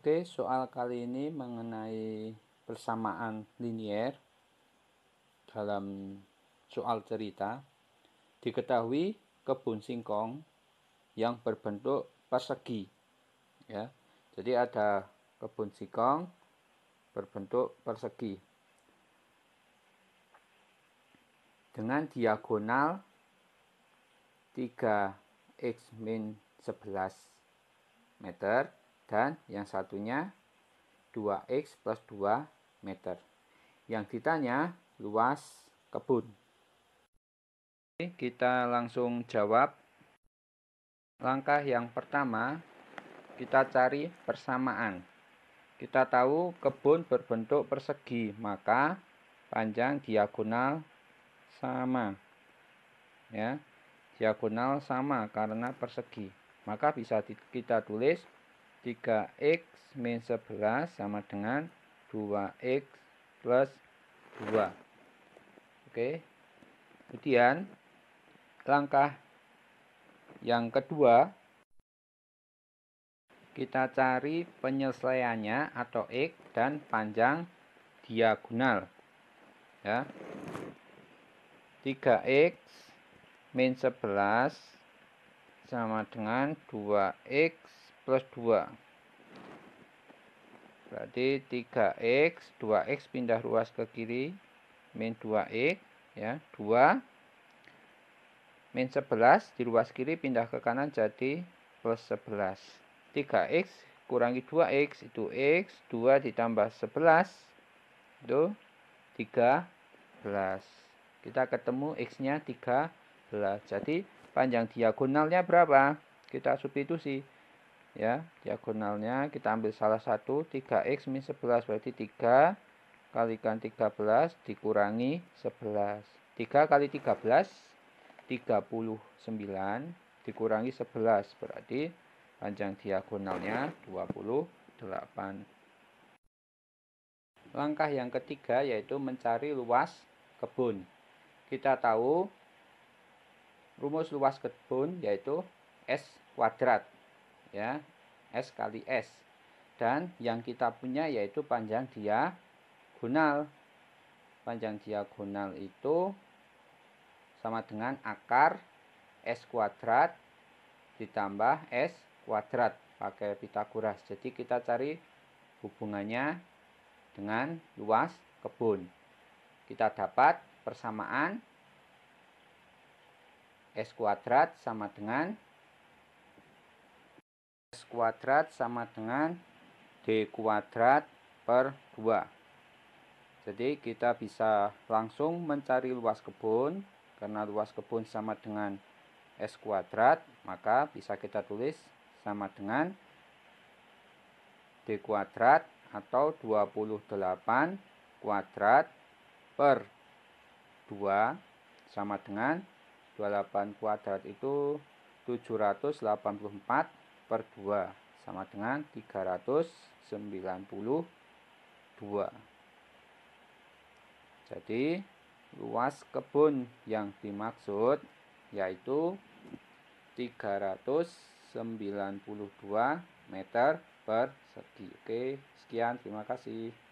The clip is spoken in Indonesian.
Oke, soal kali ini mengenai persamaan linier dalam soal cerita. Diketahui kebun singkong yang berbentuk persegi. Ya. Jadi ada kebun singkong berbentuk persegi. Dengan diagonal 3x 11 meter dan yang satunya 2x plus 2 meter. Yang ditanya luas kebun. Oke, kita langsung jawab. Langkah yang pertama, kita cari persamaan. Kita tahu kebun berbentuk persegi, maka panjang diagonal sama. Ya, diagonal sama karena persegi. Maka bisa kita tulis 3x min 11 sama dengan 2x plus 2 oke kemudian langkah yang kedua kita cari penyelesaiannya atau x dan panjang diagonal ya 3x min 11 sama dengan 2x plus 2 berarti 3x 2x pindah ruas ke kiri min 2x ya 2 min 11 di ruas kiri pindah ke kanan jadi plus 11 3x kurangi 2x itu x 2 ditambah 11 itu 13 kita ketemu x nya 13 jadi panjang diagonalnya berapa kita substitusi ya diagonalnya kita ambil salah satu 3x min 11 berarti 3 kalikan 13 dikurangi 11 3 kali 13 39 dikurangi 11 berarti panjang diagonalnya 28 langkah yang ketiga yaitu mencari luas kebun kita tahu rumus luas kebun yaitu S kuadrat ya S kali S dan yang kita punya yaitu panjang diagonal panjang diagonal itu sama dengan akar S kuadrat ditambah S kuadrat pakai Pitagoras jadi kita cari hubungannya dengan luas kebun kita dapat persamaan S kuadrat sama dengan kuadrat sama dengan D kuadrat per 2 jadi kita bisa langsung mencari luas kebun karena luas kebun sama dengan S kuadrat maka bisa kita tulis sama dengan D kuadrat atau 28 kuadrat per 2 sama dengan 28 kuadrat itu 784 per 2 sama dengan 392 jadi luas kebun yang dimaksud yaitu 392 meter persegi oke sekian terima kasih